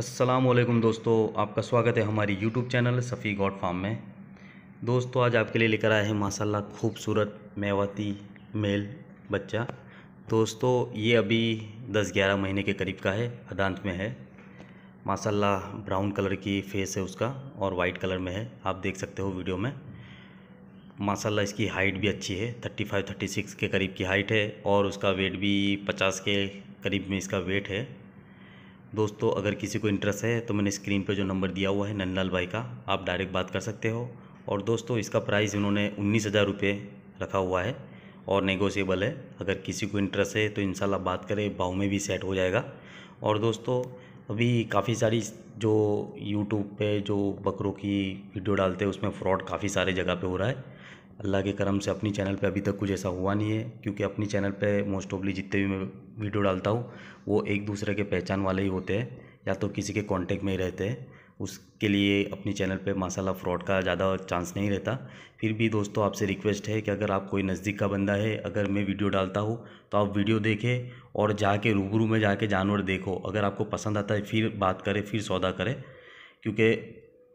वालेकुम दोस्तों आपका स्वागत है हमारी YouTube channel Safi goat farm में दोस्तों आज आपके लिए लेकर आए हैं माशाल्लाह खूबसूरत मेवाती मेल बच्चा दोस्तों ये अभी 10-11 महीने के करीब का है अदांत में है माशाल्लाह ब्राउन कलर की फेस है उसका और वाइट कलर में है आप देख सकते हो वीडियो में माशाल्लाह इसकी हाइट भी अच्छी है थर्टी फाइव के करीब की हाइट है और उसका वेट भी पचास के करीब में इसका वेट है दोस्तों अगर किसी को इंटरेस्ट है तो मैंने स्क्रीन पर जो नंबर दिया हुआ है नंदलाल भाई का आप डायरेक्ट बात कर सकते हो और दोस्तों इसका प्राइस इन्होंने उन्नीस हज़ार रुपये रखा हुआ है और नेगोशिएबल है अगर किसी को इंटरेस्ट है तो इंशाल्लाह बात करें भाव में भी सेट हो जाएगा और दोस्तों अभी काफ़ी सारी जो यूट्यूब पे जो बकरों की वीडियो डालते हैं उसमें फ्रॉड काफ़ी सारे जगह पे हो रहा है अल्लाह के करम से अपनी चैनल पे अभी तक कुछ ऐसा हुआ नहीं है क्योंकि अपनी चैनल पे मोस्ट ऑफली जितने भी मैं वीडियो डालता हूँ वो एक दूसरे के पहचान वाले ही होते हैं या तो किसी के कांटेक्ट में ही रहते हैं उसके लिए अपनी चैनल पे माशाला फ्रॉड का ज़्यादा चांस नहीं रहता फिर भी दोस्तों आपसे रिक्वेस्ट है कि अगर आप कोई नज़दीक का बंदा है अगर मैं वीडियो डालता हूँ तो आप वीडियो देखें और जाके रूबरू में जाके जानवर देखो अगर आपको पसंद आता है फिर बात करें फिर सौदा करें क्योंकि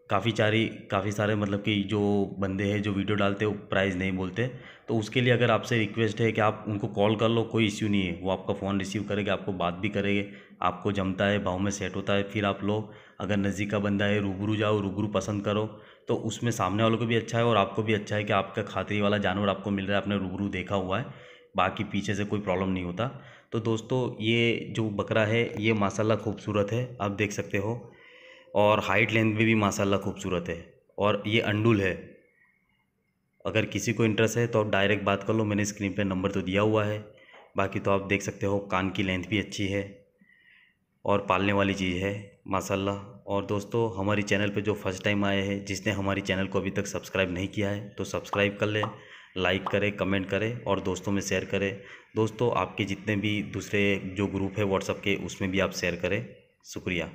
काफ़ी सारी काफ़ी सारे मतलब कि जो बंदे हैं जो वीडियो डालते हैं वो प्राइज़ नहीं बोलते तो उसके लिए अगर आपसे रिक्वेस्ट है कि आप उनको कॉल कर लो कोई इश्यू नहीं है वो आपका फ़ोन रिसीव करेंगे आपको बात भी करेंगे आपको जमता है भाव में सेट होता है फिर आप लोग अगर नज़दीक का बंदा है रूबरू जाओ रूबरू पसंद करो तो उसमें सामने वालों को भी अच्छा है और आपको भी अच्छा है कि आपका खातरी वाला जानवर आपको मिल रहा है आपने रूबरू देखा हुआ है बाकी पीछे से कोई प्रॉब्लम नहीं होता तो दोस्तों ये जो बकरा है ये माशाल्लाह खूबसूरत है आप देख सकते हो और हाइट लेंथ में भी माशाला खूबसूरत है और ये अंडुल है अगर किसी को इंटरेस्ट है तो आप डायरेक्ट बात कर लो मैंने स्क्रीन पे नंबर तो दिया हुआ है बाकी तो आप देख सकते हो कान की लेंथ भी अच्छी है और पालने वाली चीज़ है माशाल्लाह और दोस्तों हमारी चैनल पे जो फर्स्ट टाइम आए हैं जिसने हमारी चैनल को अभी तक सब्सक्राइब नहीं किया है तो सब्सक्राइब कर लें लाइक करें कमेंट करें और दोस्तों में शेयर करें दोस्तों आपके जितने भी दूसरे जो ग्रुप है व्हाट्सअप के उसमें भी आप शेयर करें शुक्रिया